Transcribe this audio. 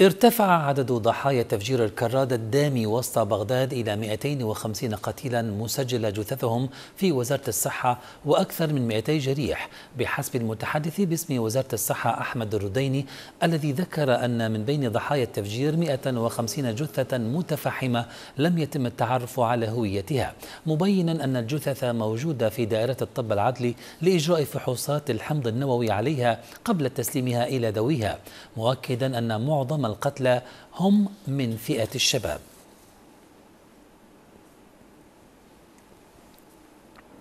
ارتفع عدد ضحايا تفجير الكراد الدامي وسط بغداد إلى 250 قتيلا مسجل جثثهم في وزارة الصحة وأكثر من 200 جريح بحسب المتحدث باسم وزارة الصحة أحمد الرديني الذي ذكر أن من بين ضحايا التفجير 150 جثة متفحمة لم يتم التعرف على هويتها مبينا أن الجثث موجودة في دائرة الطب العدلي لإجراء فحوصات الحمض النووي عليها قبل تسليمها إلى ذويها مؤكدا أن معظم وقام القتلى هم من فئة الشباب